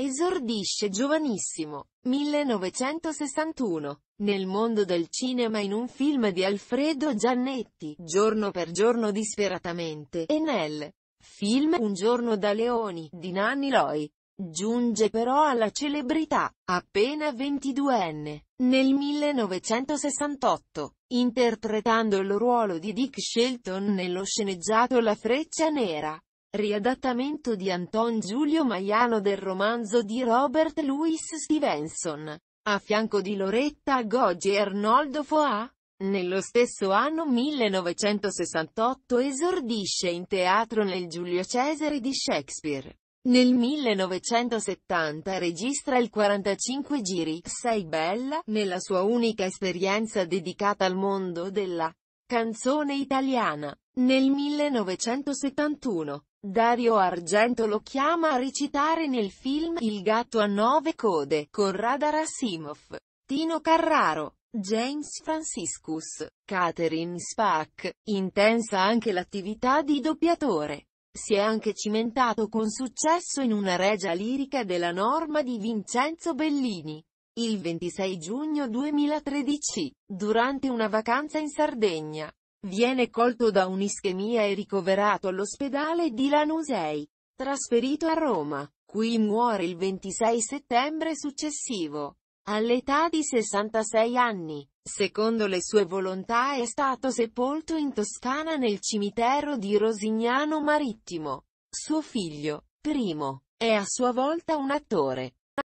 Esordisce giovanissimo, 1961, nel mondo del cinema in un film di Alfredo Giannetti, Giorno per giorno disperatamente, e nel film Un giorno da leoni, di Nanni Loi. Giunge però alla celebrità, appena 22enne, nel 1968, interpretando il ruolo di Dick Shelton nello sceneggiato La freccia nera. Riadattamento di Anton Giulio Maiano del romanzo di Robert Louis Stevenson. A fianco di Loretta Goggi e Arnoldo Foà. Nello stesso anno 1968 esordisce in teatro nel Giulio Cesare di Shakespeare. Nel 1970 registra il 45 giri Sei bella, nella sua unica esperienza dedicata al mondo della canzone italiana. Nel 1971 Dario Argento lo chiama a recitare nel film Il gatto a nove code, con Radar Asimov, Tino Carraro, James Franciscus, Catherine Spack. Intensa anche l'attività di doppiatore. Si è anche cimentato con successo in una regia lirica della norma di Vincenzo Bellini. Il 26 giugno 2013, durante una vacanza in Sardegna, Viene colto da un'ischemia e ricoverato all'ospedale di Lanusei. Trasferito a Roma. Qui muore il 26 settembre successivo. All'età di 66 anni. Secondo le sue volontà è stato sepolto in Toscana nel cimitero di Rosignano Marittimo. Suo figlio, primo, è a sua volta un attore.